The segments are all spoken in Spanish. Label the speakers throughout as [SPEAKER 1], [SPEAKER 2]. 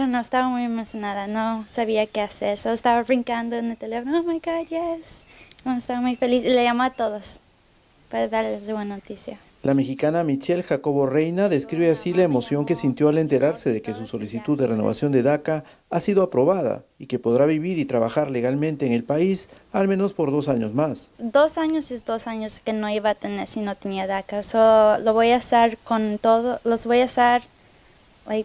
[SPEAKER 1] No, no, estaba muy emocionada, no sabía qué hacer, solo estaba brincando en el teléfono, oh my god, yes. estaba muy feliz y le llamó a todos para darles buena noticia.
[SPEAKER 2] La mexicana Michelle Jacobo Reina describe así la emoción que sintió al enterarse de que su solicitud de renovación de DACA ha sido aprobada y que podrá vivir y trabajar legalmente en el país al menos por dos años más.
[SPEAKER 1] Dos años es dos años que no iba a tener si no tenía DACA. So, lo voy a hacer con todo, los voy a hacer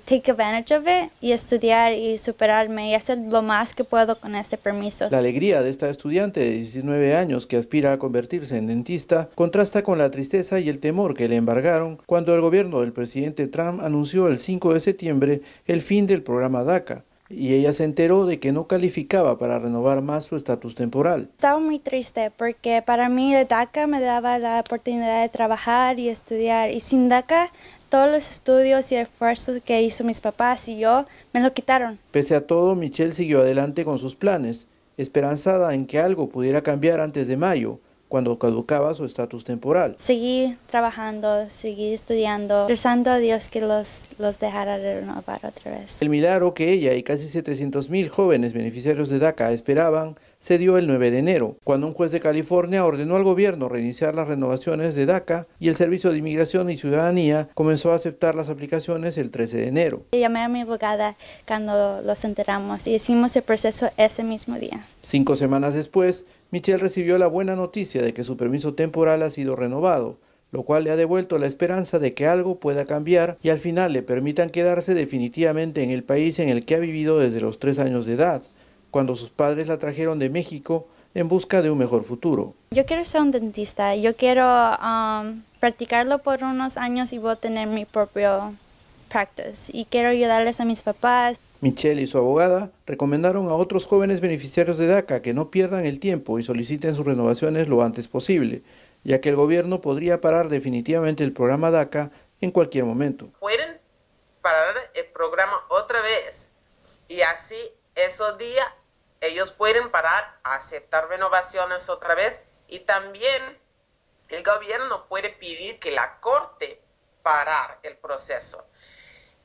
[SPEAKER 1] take advantage y estudiar y superarme y hacer lo más que puedo con este permiso. La
[SPEAKER 2] alegría de esta estudiante de 19 años que aspira a convertirse en dentista contrasta con la tristeza y el temor que le embargaron cuando el gobierno del presidente Trump anunció el 5 de septiembre el fin del programa DACA y ella se enteró de que no calificaba para renovar más su estatus temporal.
[SPEAKER 1] Estaba muy triste porque para mí DACA me daba la oportunidad de trabajar y estudiar y sin DACA todos los estudios y esfuerzos que hizo mis papás y yo me lo quitaron.
[SPEAKER 2] Pese a todo, Michelle siguió adelante con sus planes, esperanzada en que algo pudiera cambiar antes de mayo, cuando caducaba su estatus temporal.
[SPEAKER 1] Seguí trabajando, seguí estudiando, rezando a Dios que los, los dejara renovar otra vez.
[SPEAKER 2] El milagro que ella y casi 700.000 jóvenes beneficiarios de DACA esperaban se dio el 9 de enero, cuando un juez de California ordenó al gobierno reiniciar las renovaciones de DACA y el Servicio de Inmigración y Ciudadanía comenzó a aceptar las aplicaciones el 13 de enero.
[SPEAKER 1] Llamé a mi abogada cuando los enteramos y hicimos el proceso ese mismo día.
[SPEAKER 2] Cinco semanas después, Michelle recibió la buena noticia de que su permiso temporal ha sido renovado, lo cual le ha devuelto la esperanza de que algo pueda cambiar y al final le permitan quedarse definitivamente en el país en el que ha vivido desde los tres años de edad cuando sus padres la trajeron de México en busca de un mejor futuro.
[SPEAKER 1] Yo quiero ser un dentista, yo quiero um, practicarlo por unos años y voy a tener mi propio practice y quiero ayudarles a mis papás.
[SPEAKER 2] Michelle y su abogada recomendaron a otros jóvenes beneficiarios de DACA que no pierdan el tiempo y soliciten sus renovaciones lo antes posible, ya que el gobierno podría parar definitivamente el programa DACA en cualquier momento. Pueden parar el programa otra vez y así esos días ellos pueden parar a aceptar renovaciones otra vez y también el gobierno puede pedir que la corte parar el proceso.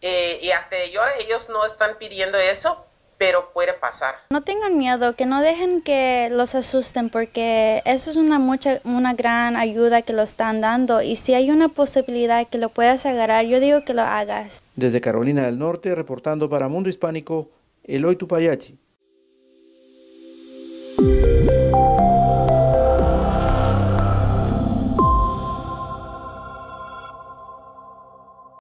[SPEAKER 2] Eh, y hasta ahora ellos no están pidiendo eso, pero puede pasar.
[SPEAKER 1] No tengan miedo, que no dejen que los asusten porque eso es una mucha una gran ayuda que lo están dando y si hay una posibilidad que lo puedas agarrar, yo digo que lo hagas.
[SPEAKER 2] Desde Carolina del Norte reportando para Mundo Hispánico, Eloy Tupayachi.